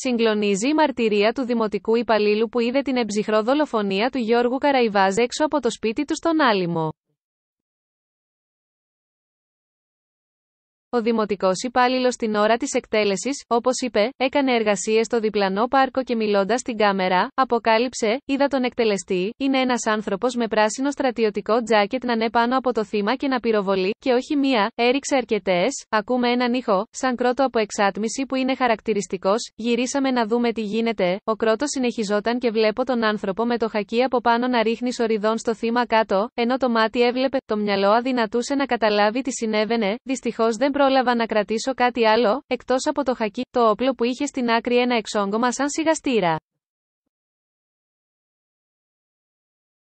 Συγκλονίζει η μαρτυρία του δημοτικού υπαλλήλου που είδε την εμψυχρό δολοφονία του Γιώργου Καραϊβάζ έξω από το σπίτι του στον Άλυμο. Ο δημοτικός υπάλληλος την ώρα της εκτέλεσης, όπως είπε, έκανε εργασίες στο διπλανό πάρκο και μιλώντας στην κάμερα, αποκάλυψε: Είδα τον εκτελεστή, είναι ένας άνθρωπος με πράσινο στρατιωτικό τζάκετ να είναι πάνω από το θύμα και να πυροβολεί, και όχι μία, έριξε αρκετές. Ακούμε έναν ήχο, σαν κρότο από εξάτμιση που είναι χαρακτηριστικός, γυρίσαμε να δούμε τι γίνεται. Ο κρότος συνεχιζόταν και βλέπω τον άνθρωπο με το χακί από πάνω να ρίχνει σοριδών στο θύμα κάτω, ενώ το μάτι έβλεπε, το μυαλό αδυνατούσε να καταλάβει τι συνέβαινε, δυστυχώς δεν πρόλαβα να κρατήσω κάτι άλλο, εκτός από το χακί, το όπλο που είχε στην άκρη ένα εξόγκωμα σαν σιγαστήρα.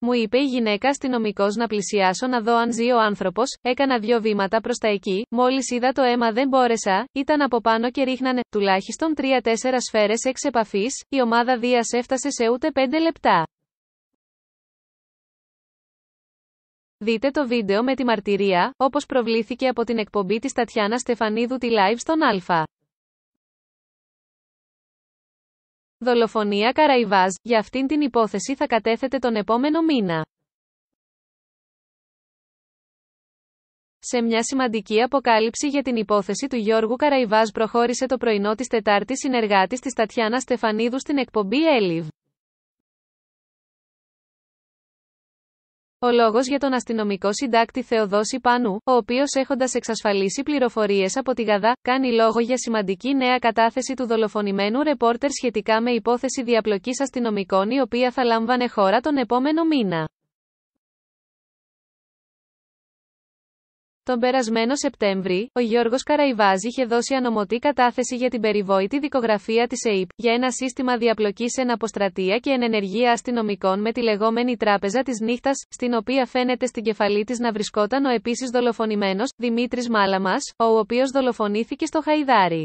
Μου είπε η γυναίκα αστυνομικός να πλησιάσω να δω αν ζει ο άνθρωπος, έκανα δύο βήματα προς τα εκεί, μόλις είδα το αίμα δεν μπόρεσα, ήταν από πάνω και ρίχνανε, τουλάχιστον 3-4 σφαίρες εξ επαφής, η ομάδα Δίας έφτασε σε ούτε πέντε λεπτά. Δείτε το βίντεο με τη μαρτυρία, όπως προβλήθηκε από την εκπομπή της Τατιάνα Στεφανίδου τη live στον Α. Δολοφονία Καραϊβάζ, για αυτήν την υπόθεση θα κατέθετε τον επόμενο μήνα. Σε μια σημαντική αποκάλυψη για την υπόθεση του Γιώργου Καραϊβάζ προχώρησε το πρωινό της Τετάρτης συνεργάτης της Τατιάνα Στεφανίδου στην εκπομπή Έλιβ. Ο λόγος για τον αστυνομικό συντάκτη Θεοδόση Πανού, ο οποίος έχοντας εξασφαλίσει πληροφορίες από τη Γαδά, κάνει λόγο για σημαντική νέα κατάθεση του δολοφονημένου ρεπόρτερ σχετικά με υπόθεση διαπλοκής αστυνομικών η οποία θα λάμβανε χώρα τον επόμενο μήνα. Τον περασμένο Σεπτέμβρη, ο Γιώργος Καραϊβάζη είχε δώσει ανομοτή κατάθεση για την περιβόητη δικογραφία της ΕΕΠ για ένα σύστημα διαπλοκής εν αποστρατεία και εν ενεργεία αστυνομικών με τη λεγόμενη Τράπεζα της Νύχτας, στην οποία φαίνεται στην κεφαλή της να βρισκόταν ο επίσης δολοφονημένος, Δημήτρης Μάλαμας, ο οποίος δολοφονήθηκε στο Χαϊδάρι.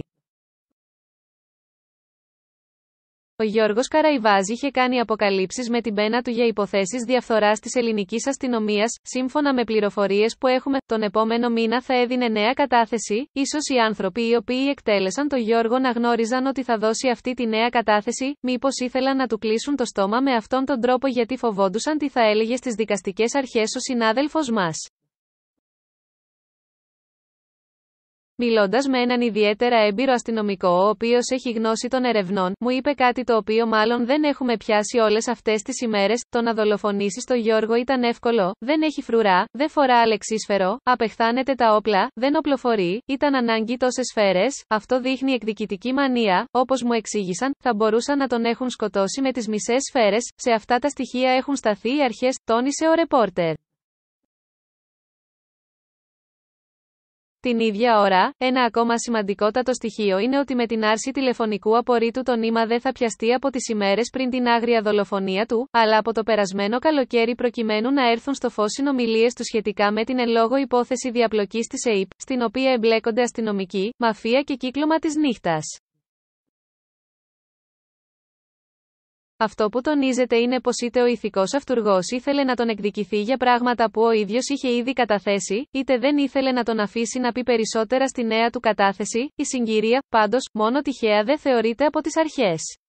Ο Γιώργος Καραϊβάζ είχε κάνει αποκαλύψεις με την πένα του για υποθέσεις διαφθοράς της ελληνικής αστυνομίας, σύμφωνα με πληροφορίες που έχουμε, τον επόμενο μήνα θα έδινε νέα κατάθεση, ίσως οι άνθρωποι οι οποίοι εκτέλεσαν τον Γιώργο να γνώριζαν ότι θα δώσει αυτή τη νέα κατάθεση, μήπως ήθελαν να του κλείσουν το στόμα με αυτόν τον τρόπο γιατί φοβόντουσαν τι θα έλεγε στις δικαστικές αρχές ο συνάδελφος μας. Μιλώντας με έναν ιδιαίτερα έμπειρο αστυνομικό, ο οποίος έχει γνώση των ερευνών, μου είπε κάτι το οποίο μάλλον δεν έχουμε πιάσει όλες αυτές τις ημέρες. Το να δολοφονήσεις τον Γιώργο ήταν εύκολο, δεν έχει φρουρά, δεν φορά αλεξίσφαιρο, απεχθάνεται τα όπλα, δεν οπλοφορεί, ήταν ανάγκη τόσες σφαίρες, αυτό δείχνει εκδικητική μανία, όπως μου εξήγησαν, θα μπορούσαν να τον έχουν σκοτώσει με τις μισές σφαίρες, σε αυτά τα στοιχεία έχουν σταθεί οι αρχές, τόνισε ο ρεπόρτερ. Την ίδια ώρα, ένα ακόμα σημαντικότατο στοιχείο είναι ότι με την άρση τηλεφωνικού απορρίτου το νήμα δεν θα πιαστεί από τις ημέρες πριν την άγρια δολοφονία του, αλλά από το περασμένο καλοκαίρι προκειμένου να έρθουν στο φως συνομιλίες του σχετικά με την εν λόγω υπόθεση διαπλοκής της ΕΕΠ, στην οποία εμπλέκονται αστυνομικοί, μαφία και κύκλωμα της νύχτας. Αυτό που τονίζεται είναι πως είτε ο ηθικός αυτούργός ήθελε να τον εκδικηθεί για πράγματα που ο ίδιος είχε ήδη καταθέσει, είτε δεν ήθελε να τον αφήσει να πει περισσότερα στη νέα του κατάθεση, η συγκυρία, πάντως, μόνο τυχαία δεν θεωρείται από τις αρχές.